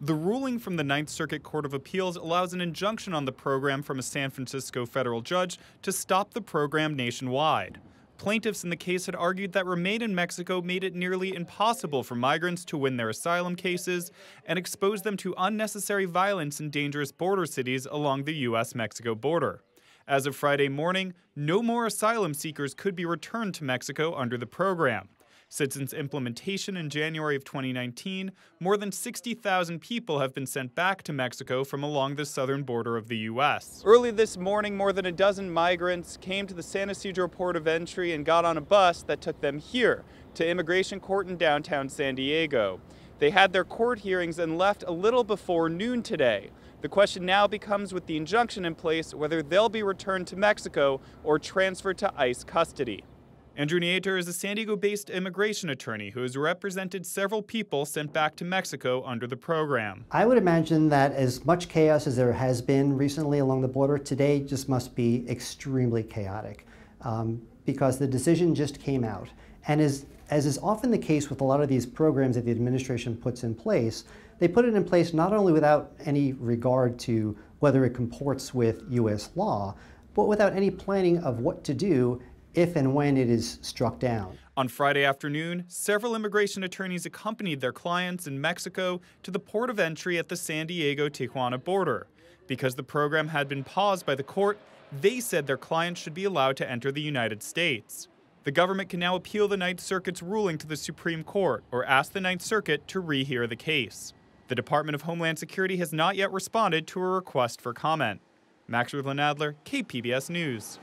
The ruling from the Ninth Circuit Court of Appeals allows an injunction on the program from a San Francisco federal judge to stop the program nationwide. Plaintiffs in the case had argued that remain in Mexico made it nearly impossible for migrants to win their asylum cases and exposed them to unnecessary violence in dangerous border cities along the U.S. Mexico border. As of Friday morning, no more asylum seekers could be returned to Mexico under the program. Since its implementation in January of 2019, more than 60,000 people have been sent back to Mexico from along the southern border of the U.S. Early this morning, more than a dozen migrants came to the San Ysidro port of entry and got on a bus that took them here to Immigration Court in downtown San Diego. They had their court hearings and left a little before noon today. The question now becomes with the injunction in place whether they'll be returned to Mexico or transferred to ICE custody. Andrew Nieter is a San Diego based immigration attorney who has represented several people sent back to Mexico under the program. I would imagine that as much chaos as there has been recently along the border, today just must be extremely chaotic um, because the decision just came out. And as, as is often the case with a lot of these programs that the administration puts in place, they put it in place not only without any regard to whether it comports with U.S. law, but without any planning of what to do if and when it is struck down. On Friday afternoon, several immigration attorneys accompanied their clients in Mexico to the port of entry at the San Diego Tijuana border. Because the program had been paused by the court, they said their clients should be allowed to enter the United States. The government can now appeal the Ninth Circuit's ruling to the Supreme Court or ask the Ninth Circuit to rehear the case. The Department of Homeland Security has not yet responded to a request for comment. Max Ruthlin Adler, KPBS News.